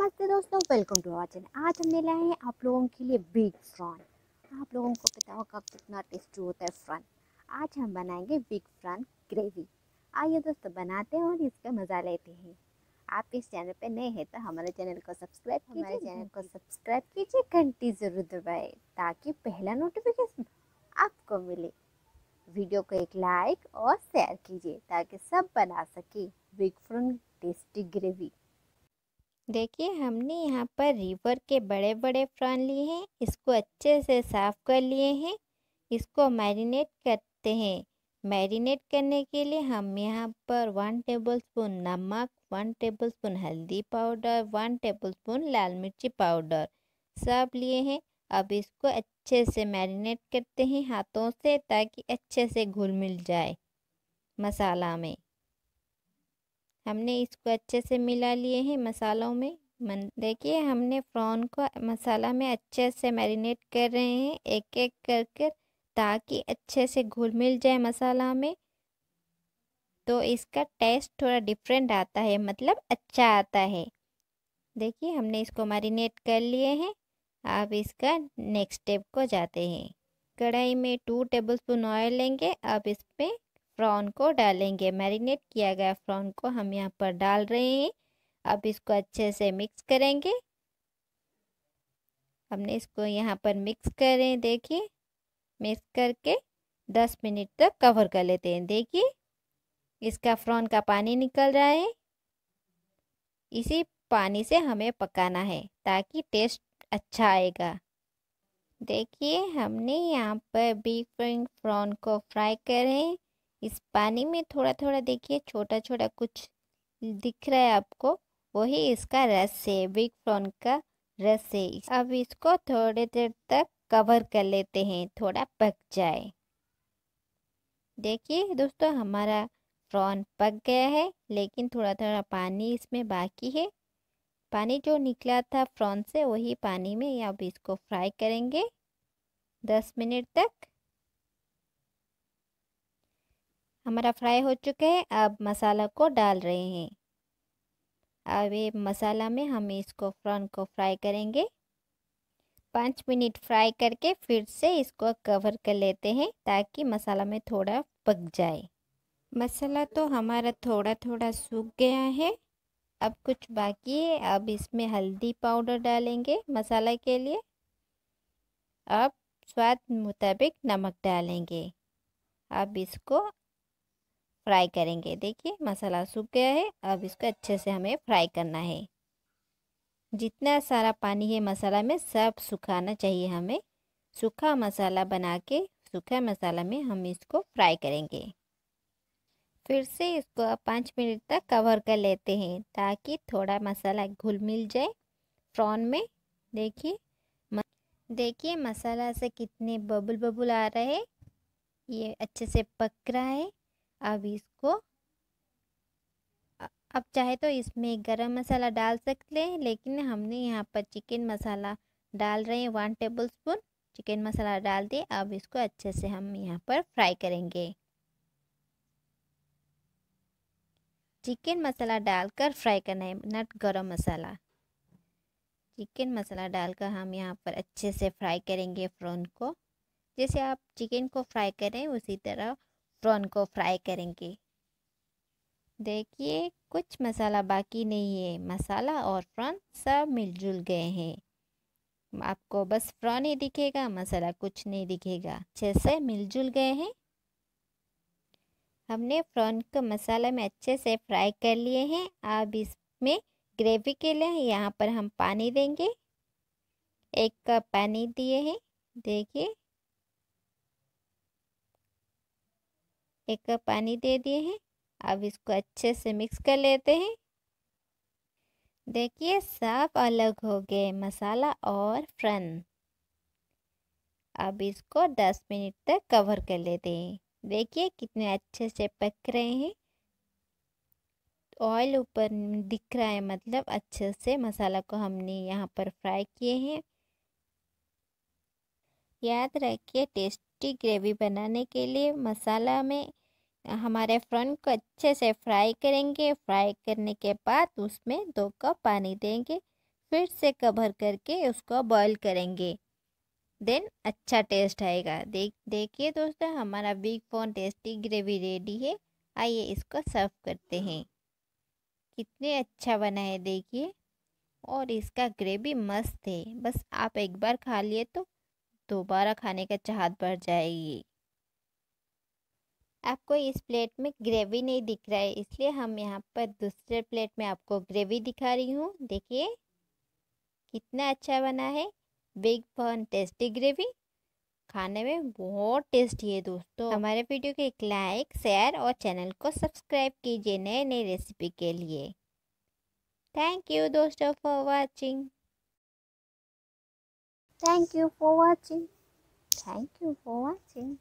नमस्ते दोस्तों welcome to our channel आज हमने लाए हैं आप लोगों के लिए बिग फ्रॉन आप लोगों को पता होगा कितना टेस्टी होता है फ्रॉन आज हम बनाएंगे बिग फ्रॉन ग्रेवी आइए दोस्तों बनाते हैं और इसका मज़ा लेते हैं आप इस चैनल पे नए हैं तो हमारे चैनल को सब्सक्राइब हमारे चैनल को सब्सक्राइब कीजिए घंटी ज़रूर दबाए ताकि पहला नोटिफिकेशन आपको मिले वीडियो को एक लाइक और शेयर कीजिए ताकि सब बना सके बिग फ्रॉन टेस्टी ग्रेवी देखिए हमने यहाँ पर रिवर के बड़े बड़े फ्रॉन लिए हैं इसको अच्छे से साफ़ कर लिए हैं इसको मैरिनेट करते हैं मैरिनेट करने के लिए हम यहाँ पर वन टेबलस्पून नमक वन टेबलस्पून हल्दी पाउडर वन टेबलस्पून लाल मिर्ची पाउडर सब लिए हैं अब इसको अच्छे से मैरिनेट करते हैं हाथों से ताकि अच्छे से घुल मिल जाए मसाला में हमने इसको अच्छे से मिला लिए हैं मसालों में मन देखिए हमने प्रॉन को मसाला में अच्छे से मैरिनेट कर रहे हैं एक एक कर कर ताकि अच्छे से घुल मिल जाए मसाला में तो इसका टेस्ट थोड़ा डिफरेंट आता है मतलब अच्छा आता है देखिए हमने इसको मैरिनेट कर लिए हैं आप इसका नेक्स्ट स्टेप को जाते हैं कढ़ाई में टू टेबलस्पून ऑयल लेंगे अब इसमें फ़्रॉन को डालेंगे मैरिनेट किया गया फ़्रॉन को हम यहाँ पर डाल रहे हैं अब इसको अच्छे से मिक्स करेंगे हमने इसको यहाँ पर मिक्स करें देखिए मिक्स करके दस मिनट तक कवर कर लेते हैं देखिए इसका फ्रॉन का पानी निकल रहा है इसी पानी से हमें पकाना है ताकि टेस्ट अच्छा आएगा देखिए हमने यहाँ पर बीफ फ्रॉन को फ्राई करें इस पानी में थोड़ा थोड़ा देखिए छोटा छोटा कुछ दिख रहा है आपको वही इसका रस है बिग फ्रॉन का रस है अब इसको थोड़ी देर तक कवर कर लेते हैं थोड़ा पक जाए देखिए दोस्तों हमारा प्रॉन पक गया है लेकिन थोड़ा थोड़ा पानी इसमें बाकी है पानी जो निकला था प्रॉन से वही पानी में अब इसको फ्राई करेंगे दस मिनट तक हमारा फ्राई हो चुका है अब मसाला को डाल रहे हैं अब ये मसाला में हम इसको फ्रॉन को फ्राई करेंगे पाँच मिनट फ्राई करके फिर से इसको कवर कर लेते हैं ताकि मसाला में थोड़ा पक जाए मसाला तो हमारा थोड़ा थोड़ा सूख गया है अब कुछ बाकी है अब इसमें हल्दी पाउडर डालेंगे मसाला के लिए अब स्वाद मुताबिक नमक डालेंगे अब इसको फ्राई करेंगे देखिए मसाला सूख गया है अब इसको अच्छे से हमें फ्राई करना है जितना सारा पानी है मसाला में सब सुखाना चाहिए हमें सूखा मसाला बना के सूखा मसाला में हम इसको फ्राई करेंगे फिर से इसको आप पाँच मिनट तक कवर कर लेते हैं ताकि थोड़ा मसाला घुल मिल जाए प्रॉन में देखिए देखिए मसाला से कितने बबुल बबुल आ रहे ये अच्छे से पक रहा है अब इसको अब चाहे तो इसमें गरम मसाला डाल सकते हैं लेकिन हमने यहाँ पर चिकन मसाला डाल रहे हैं वन टेबल स्पून चिकन मसाला डाल दिए अब इसको अच्छे से हम यहाँ पर फ्राई करेंगे चिकन मसाला डालकर फ्राई करना है नट गरम मसाला चिकन मसाला डालकर हम यहाँ पर अच्छे से फ्राई करेंगे फ़्रोन को जैसे आप चिकन को फ्राई करें उसी तरह प्रॉन को फ्राई करेंगे देखिए कुछ मसाला बाकी नहीं है मसाला और प्रॉन सब मिलजुल गए हैं आपको बस प्रॉन ही दिखेगा मसाला कुछ नहीं दिखेगा अच्छे से मिलजुल गए हैं हमने प्रॉन को मसाला में अच्छे से फ्राई कर लिए हैं अब इसमें ग्रेवी के लिए यहाँ पर हम पानी देंगे एक कप पानी दिए हैं देखिए एक कप पानी दे दिए हैं अब इसको अच्छे से मिक्स कर लेते हैं देखिए साफ अलग हो गए मसाला और फ्रन अब इसको 10 मिनट तक कवर कर लेते हैं देखिए कितने अच्छे से पक रहे हैं ऑयल ऊपर दिख रहा है मतलब अच्छे से मसाला को हमने यहाँ पर फ्राई किए हैं याद रखिए टेस्टी ग्रेवी बनाने के लिए मसाला में हमारे फ्रंट को अच्छे से फ्राई करेंगे फ्राई करने के बाद उसमें दो कप पानी देंगे फिर से कवर करके उसको बॉईल करेंगे देन अच्छा टेस्ट आएगा देख देखिए दोस्तों हमारा बिग फोन टेस्टी ग्रेवी रेडी है आइए इसको सर्व करते हैं कितने अच्छा बना है देखिए और इसका ग्रेवी मस्त है बस आप एक बार खा लिए तो दोबारा खाने का चाहत बढ़ जाएगी आपको इस प्लेट में ग्रेवी नहीं दिख रहा है इसलिए हम यहाँ पर दूसरे प्लेट में आपको ग्रेवी दिखा रही हूँ देखिए कितना अच्छा बना है बिग फन टेस्टी ग्रेवी खाने में बहुत टेस्टी है दोस्तों हमारे वीडियो को एक लाइक शेयर और चैनल को सब्सक्राइब कीजिए नए नए रेसिपी के लिए थैंक यू दोस्तों for watching thank you for watching thank you for watching